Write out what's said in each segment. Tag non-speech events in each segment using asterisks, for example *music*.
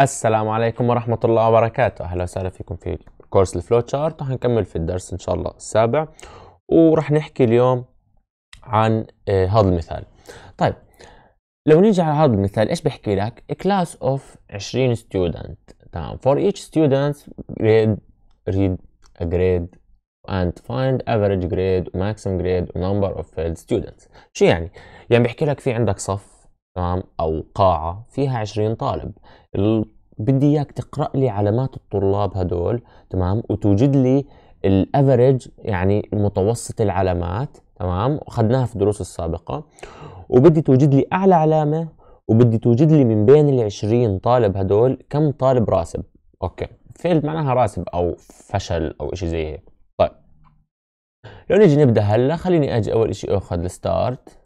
السلام عليكم ورحمة الله وبركاته أهلا وسهلا فيكم في كورس الفلو تشارت وحنكمل في الدرس إن شاء الله السابع ورح نحكي اليوم عن آه، هذا المثال طيب لو نيجي على هذا المثال إيش بحكي لك class of 20 student تمام for each student grade read a grade and find average grade maximum grade number of failed students شو يعني؟ يعني بحكي لك في عندك صف تمام أو قاعة فيها 20 طالب بدي اياك تقرا لي علامات الطلاب هدول تمام وتوجد لي الافرج يعني متوسط العلامات تمام اخذناها في الدروس السابقه وبدي توجد لي اعلى علامه وبدي توجد لي من بين ال 20 طالب هدول كم طالب راسب اوكي فيل معناها راسب او فشل او شيء زي هيك طيب لو نيجي نبدا هلا خليني اجي اول شيء اخذ الستارت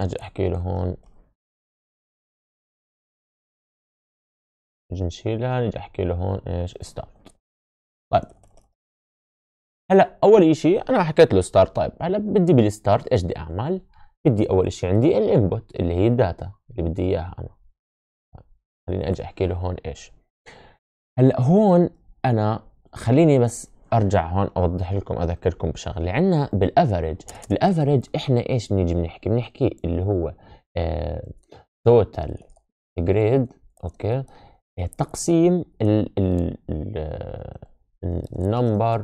اجي احكي له هون نجي نشيلها نجي احكي له هون ايش ستارت طيب هلا اول شيء انا حكيت له ستارت طيب هلا بدي بالستارت ايش بدي اعمل بدي اول شيء عندي الانبوت اللي هي الداتا اللي بدي اياها انا طيب، خليني اجي احكي له هون ايش هلا هون انا خليني بس ارجع هون اوضح لكم اذكركم بشغله عندنا بالافرج الافرج احنا ايش بنيجي بنحكي بنحكي اللي هو توتال آه، جريد اوكي يعني تقسيم ال ال ال number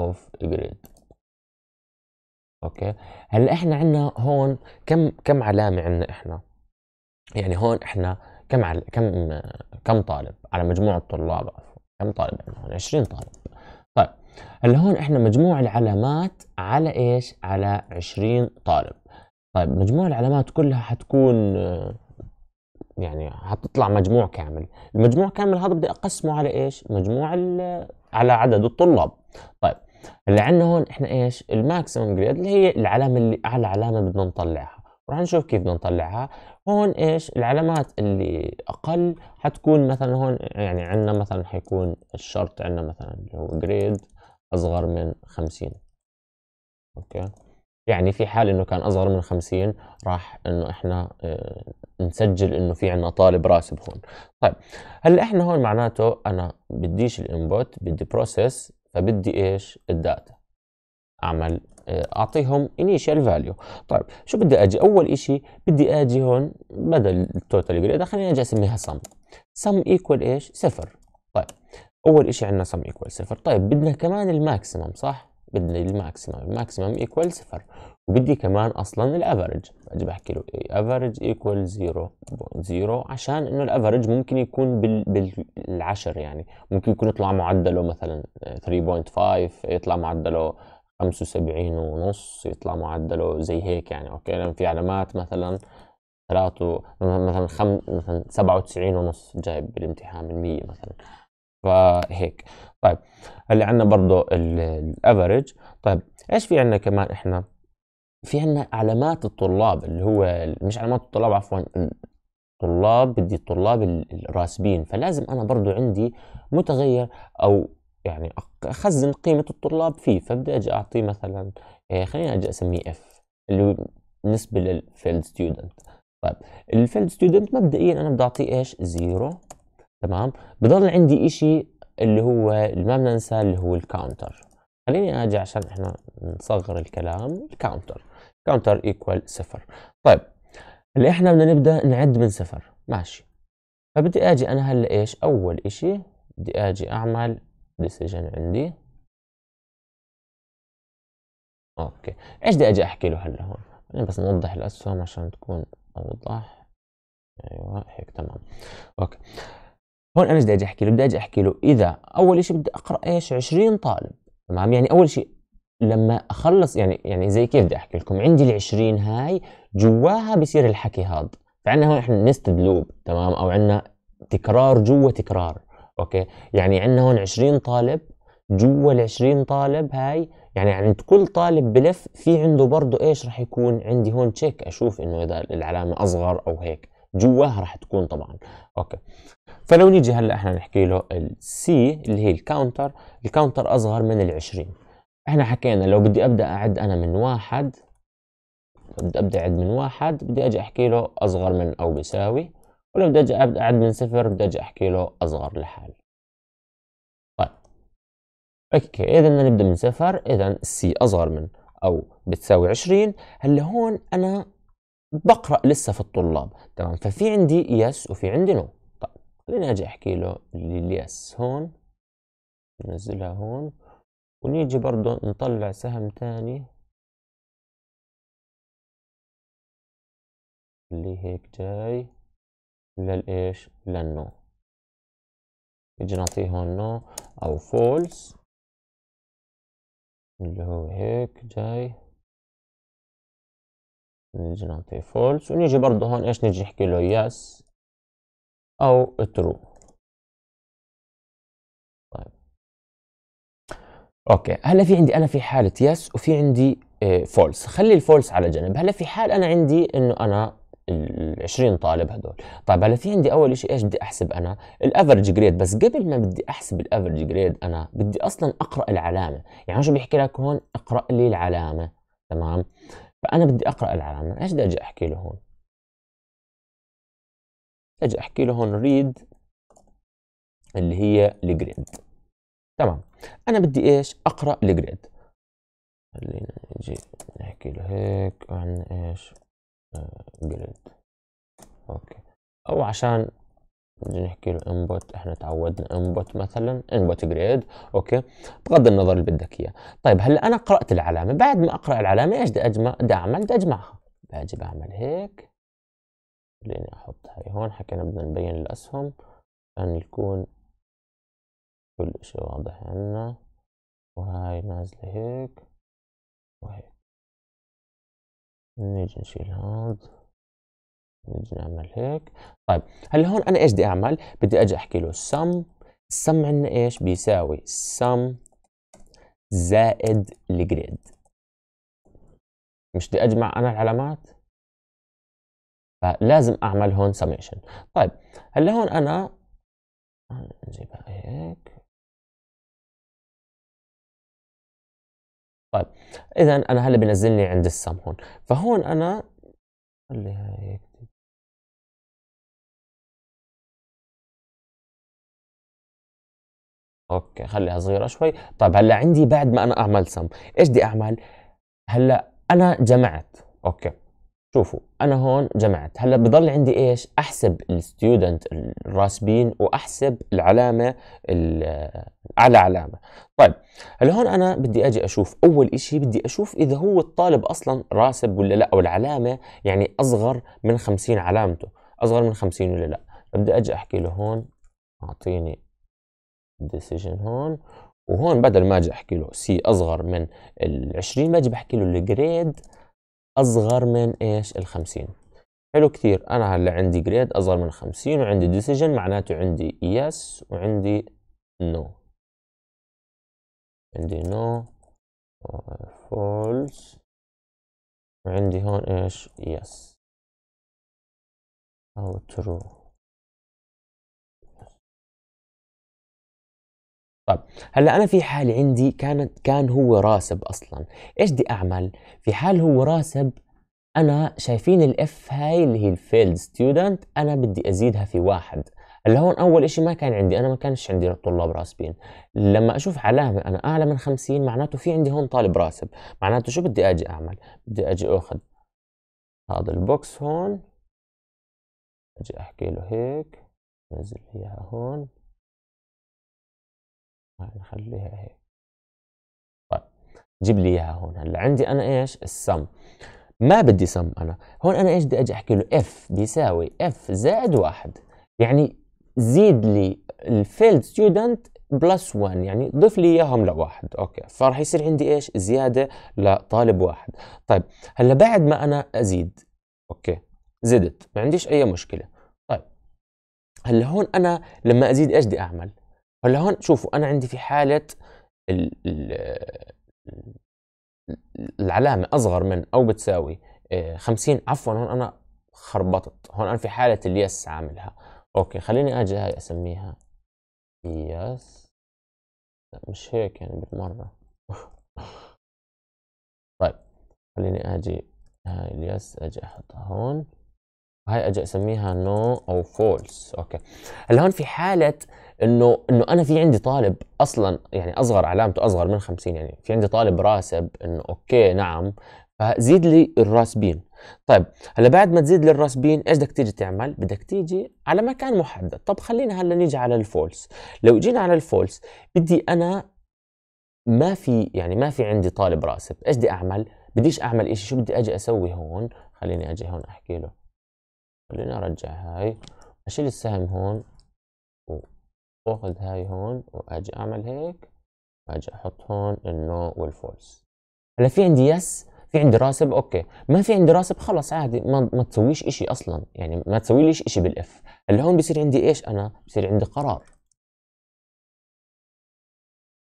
of grid اوكي هلا احنا عندنا هون كم كم علامه عندنا احنا يعني هون احنا كم عل... كم كم طالب على مجموع الطلاب عفوا كم طالب عندنا هون 20 طالب طيب هلا هون احنا مجموع العلامات على ايش على 20 طالب طيب مجموع العلامات كلها حتكون يعني حتطلع مجموع كامل المجموع كامل هذا بدي اقسمه على ايش مجموع على عدد الطلاب طيب اللي عندنا هون احنا ايش الماكسيمم جريد اللي هي العلامه اللي اعلى علامه بدنا نطلعها رح نشوف كيف بدنا نطلعها هون ايش العلامات اللي اقل حتكون مثلا هون يعني عندنا مثلا حيكون الشرط عندنا مثلا اللي هو جريد اصغر من 50 اوكي يعني في حال انه كان اصغر من 50 راح انه احنا آه، نسجل انه في عندنا طالب راسب هون طيب هلا احنا هون معناته انا بديش الانبوت بدي بروسيس فبدي ايش الداتا اعمل آه، اعطيهم انيشال فاليو طيب شو بدي اجي اول اشي بدي اجي هون بدل التوتال جريد خليني اجي اسميها سم سم ايكوال ايش صفر طيب اول اشي عندنا سم ايكوال صفر طيب بدنا كمان الماكسيمم صح بدي الماكسيمم الماكسيمم ايكوال صفر وبدي كمان اصلا الافرج اجي بحكي له افرج ايكوال زيرو عشان انه الافرج ممكن يكون بال بالعشر يعني ممكن يكون يطلع معدله مثلا 3.5 يطلع معدله 75 ونص يطلع معدله زي هيك يعني اوكي لان في علامات مثلا ثلاثة مثلا خم مثلا 97 ونص جايب بالامتحان من مثلا فهيك طيب اللي عندنا برضه الافرج طيب ايش في عندنا كمان احنا في عندنا علامات الطلاب اللي هو مش علامات الطلاب عفوا طلاب بدي الطلاب الراسبين فلازم انا برضو عندي متغير او يعني اخزن قيمة الطلاب فيه فبدي اجي اعطيه مثلا إيه، خلينا اجي اسميه اف اللي هو بالنسبة للفيلد ستودنت طيب الفيلد ستودنت مبدئيا انا بدي اعطيه ايش زيرو تمام بضل عندي اشي اللي هو اللي ما بننسى اللي هو الكاونتر خليني اجي عشان احنا نصغر الكلام الكاونتر كاونتر ايكوال صفر طيب اللي احنا بدنا نبدا نعد من صفر ماشي فبدي اجي انا هلا ايش اول اشي بدي اجي اعمل ديسيجن عندي اوكي ايش بدي اجي احكي له هلا هون انا بس نوضح الاسهم عشان تكون اوضح ايوه هيك تمام اوكي هون انا بدي اجي احكي له بدي اجي احكي له اذا اول شيء بدي اقرا ايش 20 طالب تمام يعني اول شيء لما اخلص يعني يعني زي كيف بدي احكي لكم عندي ال 20 هاي جواها بصير الحكي هذا فعندنا هون احنا نستد لوب تمام او عندنا تكرار جوا تكرار اوكي يعني عندنا هون 20 طالب جوا ال 20 طالب هاي يعني عند كل طالب بلف في عنده برضه ايش راح يكون عندي هون تشيك اشوف انه اذا العلامه اصغر او هيك جواها راح تكون طبعا اوكي فلو نيجي هلا احنا نحكي له السي اللي هي الكاونتر الكاونتر اصغر من ال20 احنا حكينا لو بدي ابدا اعد انا من واحد بدي ابدا اعد من واحد بدي اجي احكي له اصغر من او بيساوي ولو بدي اجي ابدا اعد من صفر بدي اجي احكي له اصغر لحال طيب اوكي اذا بدنا نبدا من صفر اذا السي اصغر من او بتساوي 20 هلا هون انا بقرا لسه في الطلاب تمام ففي عندي يس وفي عندي نو بعدين اجي احكي له الياس هون ننزلها هون ونيجي برضه نطلع سهم تاني اللي هيك جاي للايش للنو نيجي نعطيه هون نو او فولس اللي هو هيك جاي نيجي نعطيه فولس ونيجي برضه هون ايش نيجي نحكي له يس او ترو طيب اوكي هلا في عندي انا في حاله يس وفي عندي فولس آه، خلي الفولس على جنب هلا في حال انا عندي انه انا ال 20 طالب هدول طيب هلا في عندي اول شيء ايش بدي احسب انا الافرج جريد بس قبل ما بدي احسب الافرج جريد انا بدي اصلا اقرا العلامه يعني شو بيحكي لك هون اقرا لي العلامه تمام فانا بدي اقرا العلامه ايش بدي اجي احكي له هون اجي احكي له هون ريد اللي هي الجريد تمام انا بدي ايش اقرا الجريد خلينا نجي نحكي له هيك عن ايش جريد آه، اوكي او عشان نجي نحكي له انبوت احنا تعودنا انبوت مثلا انبوت جريد اوكي بغض النظر اللي بدك اياه طيب هلا انا قرات العلامه بعد ما اقرا العلامه ايش بدي اجمع بدي اعمل بدي اجمعها باجي بعمل هيك لاني احط هاي هون حكينا بدنا نبين الاسهم عشان يكون كل اشي واضح عنا وهاي نازلة هيك وهيك نيجي نشيل هاد نيجي نعمل هيك طيب هلا هون انا ايش بدي اعمل بدي اجي احكي له sum السم عندنا ايش بيساوي sum زائد الجريد مش بدي اجمع انا العلامات فلازم اعمل هون سميشن طيب هلا هون انا نجيبها هيك طيب اذا انا هلا بنزلني عند السم هون فهون انا خليها هيك اوكي خليها صغيره شوي طيب هلا عندي بعد ما انا اعمل سم ايش بدي اعمل هلا انا جمعت اوكي شوفوا انا هون جمعت هلا بضل عندي ايش احسب الستودنت الراسبين واحسب العلامه آه، اعلى علامه طيب هلا هون انا بدي اجي اشوف اول إشي بدي اشوف اذا هو الطالب اصلا راسب ولا لا او العلامه يعني اصغر من 50 علامته اصغر من 50 ولا لا بدي اجي احكي له هون اعطيني ديسيجن هون وهون بدل ما اجي احكي له سي اصغر من ال 20 بجي بحكي له الجريد أصغر من إيش الخمسين حلو كثير أنا هلا عندي جريد أصغر من خمسين وعندي ديسيجن معناته عندي يس yes وعندي نو no. عندي نو no, فولس وعندي هون إيش يس yes. أو ترو هلا انا في حال عندي كانت كان هو راسب اصلا ايش بدي اعمل في حال هو راسب انا شايفين الاف هاي اللي هي الفيلد ستودنت انا بدي ازيدها في واحد هلا هون اول اشي ما كان عندي انا ما كانش عندي طلاب راسبين لما اشوف علامه انا اعلى من 50 معناته في عندي هون طالب راسب معناته شو بدي اجي اعمل بدي اجي اخذ هذا البوكس هون اجي احكي له هيك نزل اياها هون نخليها هيك طيب جيب لي اياها هون هلا عندي انا ايش السم ما بدي سم انا هون انا ايش بدي اجي احكي له اف بيساوي اف زائد واحد يعني زيد لي الفيلد ستودنت بلس 1 يعني ضيف لي اياهم لواحد اوكي فراح يصير عندي ايش زياده لطالب واحد طيب هلا بعد ما انا ازيد اوكي زدت ما عنديش اي مشكله طيب هلا هون انا لما ازيد ايش بدي اعمل هلا هون شوفوا انا عندي في حاله ال ال العلامه اصغر من او بتساوي 50 آه، عفوا هون انا خربطت هون انا في حاله اليس عاملها اوكي خليني اجي هاي اسميها يس لا مش هيك يعني بالمره *laughs* طيب خليني اجي هاي اليس اجي احطها هون هاي اجي اسميها نو no او فولس اوكي هلا هون في حاله انه انه انا في عندي طالب اصلا يعني اصغر علامته اصغر من 50 يعني في عندي طالب راسب انه اوكي نعم فزيد لي الراسبين طيب هلا بعد ما تزيد لي الراسبين ايش بدك تيجي تعمل بدك تيجي على مكان محدد طب خلينا هلا نيجي على الفولس لو جينا على الفولس بدي انا ما في يعني ما في عندي طالب راسب ايش بدي اعمل بديش اعمل شيء شو بدي اجي اسوي هون خليني اجي هون احكي له خليني ارجع هاي اشيل السهم هون واخذ هاي هون واجي اعمل هيك واجي احط هون النو والفولس هلا في عندي يس في عندي راسب اوكي ما في عندي راسب خلص عادي ما, ما تسويش اشي اصلا يعني ما تسوي ليش اشي بالاف هلا هون بصير عندي ايش انا بصير عندي قرار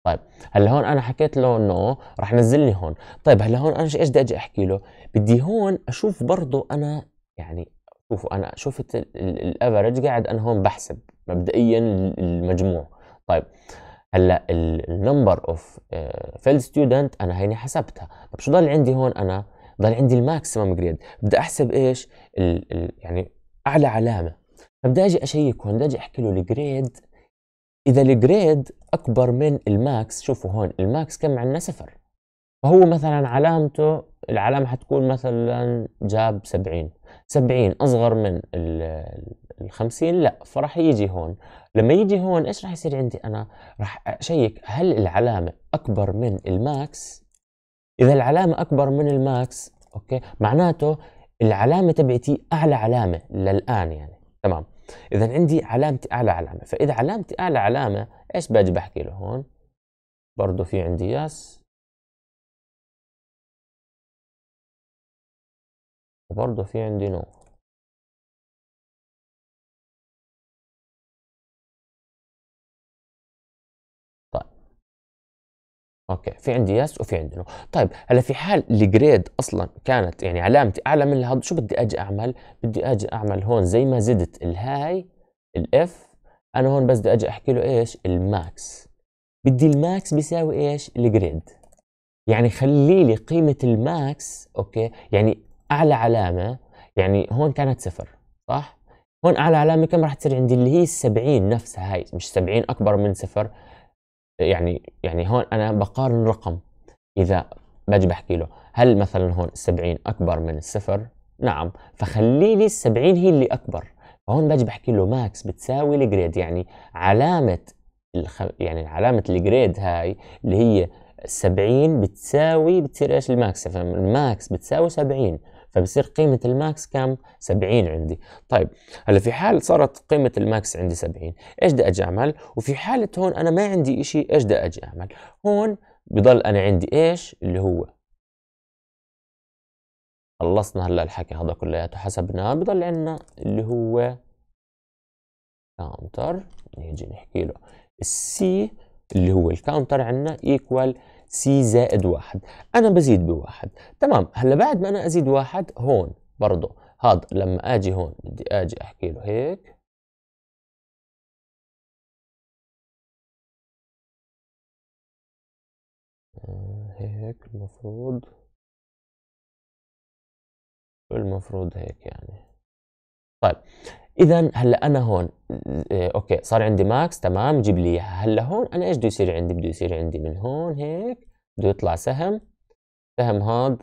طيب هلا هون انا حكيت له نو راح نزلني هون طيب هلا هون انا ايش بدي اجي احكي له بدي هون اشوف برضه انا يعني شوفوا انا شفت الافرج قاعد انا هون بحسب مبدئيا المجموع طيب هلا النمبر اوف فيل ستودنت انا هيني حسبتها طب شو ضل عندي هون انا ضل عندي الماكسيمم جريد بدي احسب ايش الـ الـ يعني اعلى علامه فبدي اجي اشيك هون بدي اجي احكي له الجريد اذا الجريد اكبر من الماكس شوفوا هون الماكس كم عندنا صفر فهو مثلا علامته العلامه حتكون مثلا جاب 70 70 اصغر من ال 50 لا فراح يجي هون لما يجي هون ايش راح يصير عندي انا راح اشيك هل العلامه اكبر من الماكس اذا العلامه اكبر من الماكس اوكي معناته العلامه تبعتي اعلى علامه للان يعني تمام اذا عندي علامتي اعلى علامه فاذا علامتي اعلى علامه ايش باجي بحكي له هون برضه في عندي يس وبرضه في عندي نو طيب اوكي في عندي يس وفي عندي نو طيب هلا في حال الجريد اصلا كانت يعني علامتي اعلى من هذا شو بدي اجي اعمل بدي اجي اعمل هون زي ما زدت الهاي الاف انا هون بس بدي اجي احكي له ايش الماكس بدي الماكس بيساوي ايش الجريد يعني خلي لي قيمة الماكس اوكي يعني اعلى علامه يعني هون كانت صفر صح؟ هون اعلى علامه كم راح تصير عندي اللي هي ال 70 نفسها هاي مش 70 اكبر من صفر يعني يعني هون انا بقارن رقم اذا باجي بحكي له هل مثلا هون 70 اكبر من الصفر؟ نعم فخلي لي ال 70 هي اللي اكبر فهون باجي بحكي له ماكس بتساوي الجريد يعني علامه الخ... يعني علامه الجريد هاي اللي هي 70 بتساوي بتصير ايش الماكس فالماكس بتساوي 70 فبصير قيمة الماكس كم؟ 70 عندي طيب هلا في حال صارت قيمة الماكس عندي 70 ايش بدي اجي اعمل؟ وفي حالة هون انا ما عندي شيء ايش بدي اجي اعمل؟ هون بضل انا عندي ايش؟ اللي هو خلصنا هلا الحكي هذا كلياته حسبناه بضل عندنا اللي هو كاونتر نيجي نحكي له السي اللي هو الكاونتر عندنا ايكوال سي زائد واحد أنا بزيد بواحد تمام هلا بعد ما أنا أزيد واحد هون برضه هذا لما أجي هون بدي أجي أحكي له هيك آه، هيك المفروض المفروض هيك يعني طيب اذا هلا انا هون إيه، اوكي صار عندي ماكس تمام جيب لي اياها هلا هون انا ايش بده يصير عندي بده يصير عندي من هون هيك بده يطلع سهم سهم هاد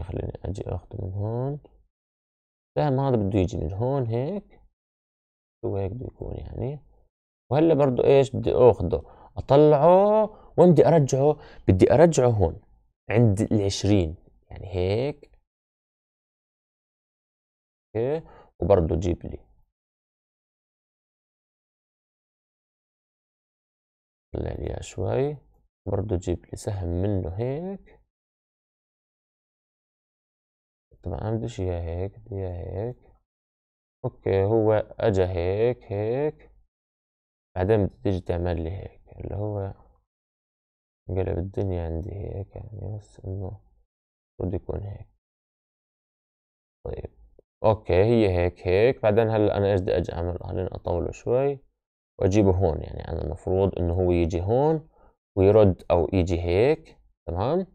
خليني اجي اخذه من هون سهم هذا بده يجي من هون هيك هو هيك بده يكون يعني وهلا برضه ايش بدي اخذه اطلعه وين بدي ارجعه بدي ارجعه هون عند العشرين يعني هيك اوكي وبرضه جيب لي طلع لي شوي برضه جيب لي سهم منه هيك طبعا بديش اياه هيك بدي اياه هيك اوكي هو اجا هيك هيك بعدين بتيجي تيجي تعمل لي هيك اللي هو قلب الدنيا عندي هيك يعني بس انه المفروض يكون هيك طيب اوكي هي هيك هيك بعدين هلا انا ايش بدي اجي اعمل خليني اطوله شوي واجيبه هون يعني انا المفروض انه هو يجي هون ويرد او يجي هيك تمام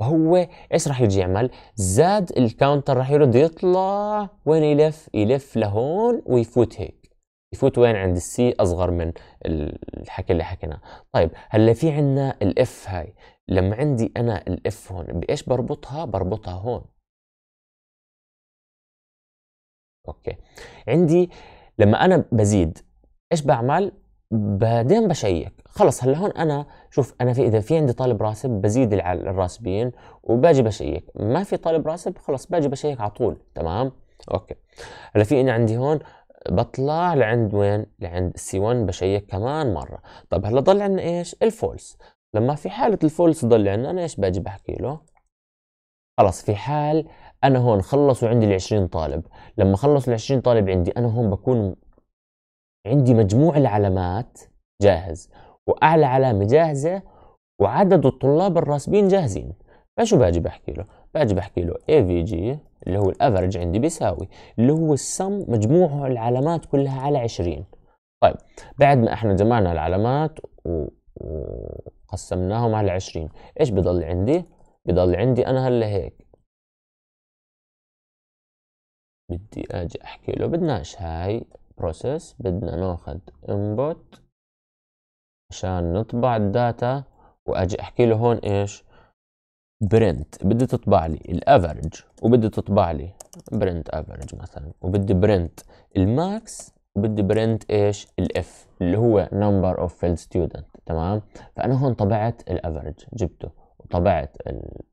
فهو ايش راح يجي يعمل زاد الكاونتر راح يرد يطلع وين يلف يلف لهون ويفوت هيك يفوت وين عند السي اصغر من الحكي اللي حكيناه طيب هلا في عندنا الاف هاي لما عندي انا الاف هون بايش بربطها بربطها هون اوكي عندي لما انا بزيد ايش بعمل بعدين بشيك خلص هلا هون انا شوف انا في اذا في عندي طالب راسب بزيد الراسبين وباجي بشيك ما في طالب راسب خلص باجي بشيك على طول تمام اوكي هلا في انا عندي هون بطلع لعند وين لعند سي 1 بشيك كمان مره طب هلا ضل عندنا ايش الفولس لما في حاله الفولس ضل عندنا انا ايش باجي بحكي له خلاص في حال انا هون خلصوا عندي ال 20 طالب لما خلصوا ال 20 طالب عندي انا هون بكون عندي مجموع العلامات جاهز واعلى علامه جاهزه وعدد الطلاب الراسبين جاهزين فشو باجي بحكي له باجي بحكي له اي في جي اللي هو الافرج عندي بيساوي اللي هو السم مجموع العلامات كلها على 20 طيب بعد ما احنا جمعنا العلامات وقسمناهم على 20 ايش بضل عندي بضل عندي انا هلا هيك بدي اجي احكي له بدناش هاي بروسيس بدنا ناخذ انبوت عشان نطبع الداتا واجي احكي له هون ايش برنت بدي تطبع لي الافرج وبدي تطبع لي برنت افرج مثلا وبدي برنت الماكس وبدي برنت ايش الاف اللي هو نمبر اوف فيلد ستودنت تمام فانا هون طبعت الافرج جبته وطبعت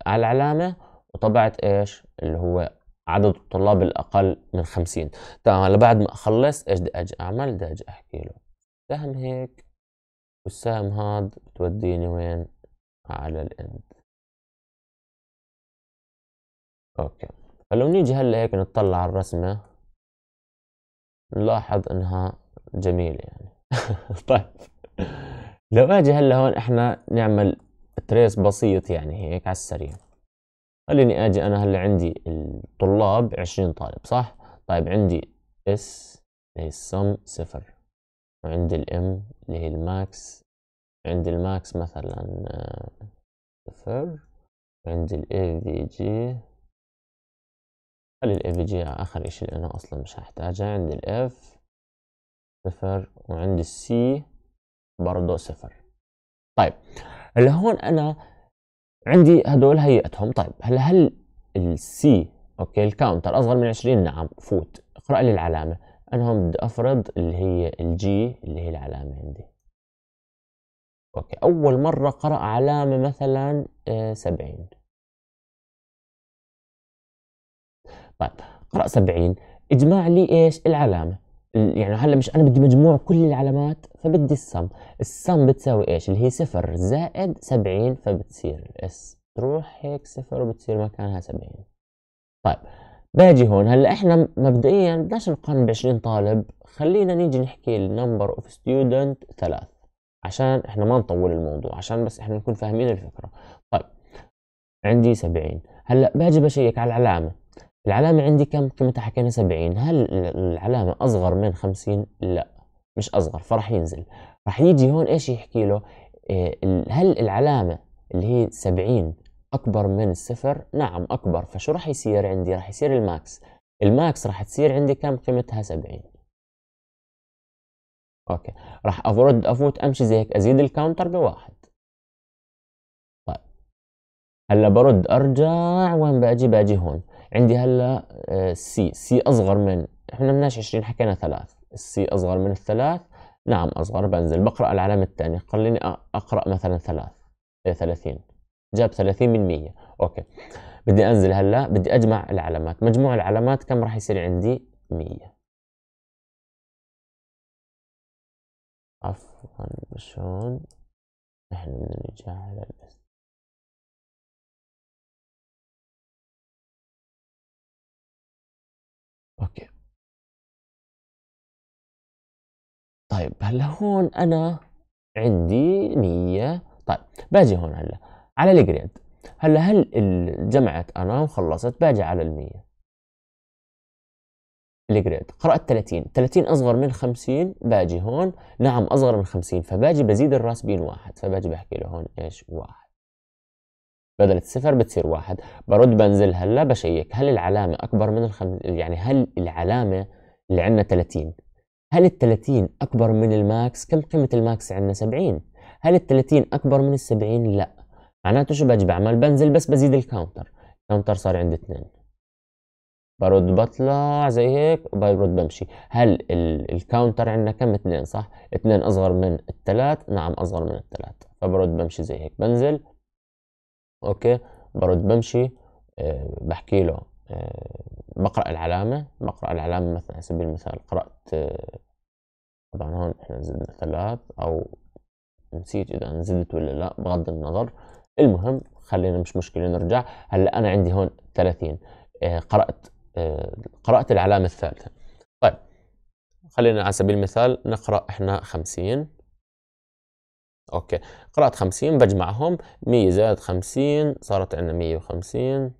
العلامة وطبعت ايش اللي هو عدد الطلاب الأقل من خمسين تمام هلا بعد ما أخلص ايش بدي أجي أعمل بدي أجي أحكي له سهم هيك والسهم هاد بتوديني وين على الاند اوكي فلو نيجي هلا هيك نطلع على الرسمة نلاحظ انها جميلة يعني *laughs* طيب لو اجي هلا هون احنا نعمل تريس بسيط يعني هيك على السريع خليني اجي انا هلا عندي الطلاب عشرين طالب صح طيب عندي اس اللي هي السم صفر وعندي الام اللي هي الماكس عندي الماكس مثلا آه، صفر عندي الاي في جي خلي الاي في جي على اخر اشي لانه اصلا مش هحتاجها عندي الاف صفر وعندي السي برضه صفر طيب لهون انا عندي هدول هيئتهم طيب هلا هل السي اوكي الكاونتر اصغر من 20 نعم فوت اقرا لي العلامه انا هون بدي افرض اللي هي الجي اللي هي العلامه عندي اوكي اول مره قرا علامه مثلا 70 آه، طيب قرا 70 اجمع لي ايش العلامه يعني هلا مش انا بدي مجموع كل العلامات فبدي السم السم بتساوي ايش اللي هي صفر زائد سبعين فبتصير الاس تروح هيك صفر وبتصير مكانها سبعين طيب باجي هون هلا احنا مبدئيا بدناش نقارن ب 20 طالب خلينا نيجي نحكي النمبر اوف ستودنت ثلاث عشان احنا ما نطول الموضوع عشان بس احنا نكون فاهمين الفكره طيب عندي سبعين هلا باجي بشيك على العلامه العلامة عندي كم قيمتها حكينا سبعين هل العلامة أصغر من خمسين لا مش أصغر فراح ينزل راح يجي هون إيش يحكي له إيه، هل العلامة اللي هي سبعين أكبر من الصفر نعم أكبر فشو راح يصير عندي راح يصير الماكس الماكس راح تصير عندي كم قيمتها سبعين اوكي راح ارد افوت امشي زي هيك ازيد الكاونتر بواحد طيب هلا برد ارجع وين باجي باجي هون عندي هلا سي آه، سي اصغر من احنا مناش 20 حكينا ثلاث السي اصغر من الثلاث نعم اصغر بنزل بقرا العلامه الثانيه خليني اقرا مثلا ثلاث 30 إيه، جاب 30 من 100 اوكي بدي انزل هلا بدي اجمع العلامات مجموع العلامات كم راح يصير عندي 100 عفوا شلون احنا بدنا نيجي على الاس اوكي طيب هلا هون انا عندي نية طيب باجي هون هلا على الجريد هلا هل جمعت انا وخلصت باجي على ال 100 الجريد قرأت 30 30 أصغر من 50 باجي هون نعم أصغر من 50 فباجي بزيد الراس بين واحد فباجي بحكي له هون إيش واحد بدل الصفر بتصير واحد برد بنزل هلا بشيك هل العلامة أكبر من الخم... يعني هل العلامة اللي عندنا 30 هل ال 30 أكبر من الماكس كم قيمة الماكس عندنا 70 هل ال 30 أكبر من ال 70 لا معناته شو بجي بعمل بنزل بس بزيد الكاونتر الكاونتر صار عندي 2 برد بطلع زي هيك وبرد بمشي هل ال... الكاونتر عندنا كم 2 صح 2 أصغر من الثلاث نعم أصغر من الثلاث فبرد بمشي زي هيك بنزل اوكي برد بمشي أه بحكي له أه بقرا العلامه بقرا العلامه مثلا على سبيل المثال قرات أه طبعا هون احنا زدنا ثلاث او نسيت اذا نزلت زدت ولا لا بغض النظر المهم خلينا مش مشكله نرجع هلا انا عندي هون 30 آه، قرات آه، قرات العلامه الثالثه طيب خلينا على سبيل المثال نقرا احنا 50 اوكي قرأت 50 بجمعهم 100 زائد 50 صارت عندنا 150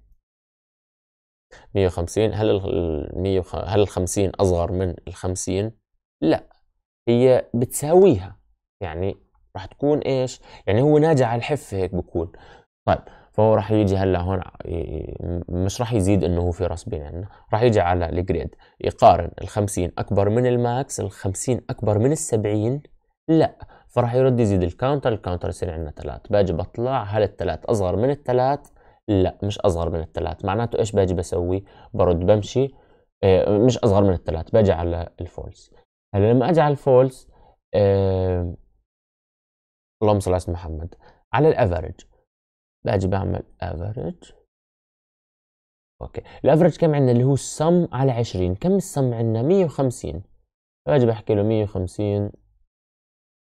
150 هل ال 100 هل ال 50 اصغر من ال 50 لا هي بتساويها يعني راح تكون ايش يعني هو ناجح على الحفه هيك بكون طيب فهو راح يجي هلا هون مش راح يزيد انه هو في راسبين عندنا راح يجي على الجريد يقارن ال 50 اكبر من الماكس ال 50 اكبر من ال 70 لا فراح يرد يزيد الكاونتر الكاونتر يصير عندنا 3 باجي بطلع هل الثلاث أصغر من الثلاث لا مش أصغر من الثلاث معناته إيش باجي بسوي برد بمشي إيه مش أصغر من الثلاث باجي على الفولس هلا لما أجي على الفولس إيه اللهم صل على سيدنا محمد على الافرج باجي بعمل افرج اوكي الافرج كم عندنا اللي هو السم على 20 كم السم عندنا 150 باجي بحكي له 150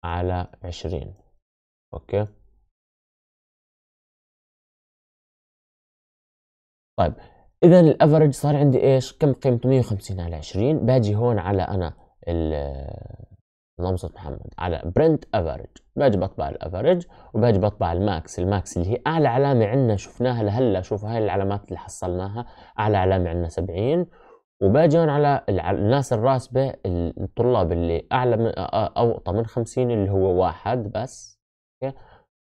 على عشرين أوكي طيب إذا الأفرج صار عندي إيش كم قيمته 150 على 20 باجي هون على أنا آه، اللهم صل محمد على برنت افرج باجي بطبع الافرج وباجي بطبع الماكس الماكس اللي هي اعلى علامه عندنا شفناها لهلا شوفوا هاي العلامات اللي حصلناها اعلى علامه عندنا 70 وباجون على الناس الراسبة الطلاب اللي أعلى من أوطى من خمسين اللي هو واحد بس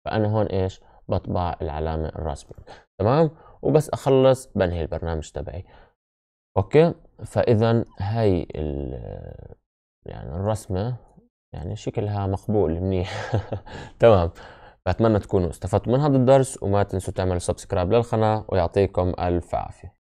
فأنا هون إيش بطبع العلامة الراسبة تمام وبس أخلص بنهي البرنامج تبعي أوكي فإذا هاي يعني الرسمة يعني شكلها مقبول منيح *laughs* تمام بتمنى تكونوا استفدتوا من هذا الدرس وما تنسوا تعملوا سبسكرايب للقناة ويعطيكم ألف عافية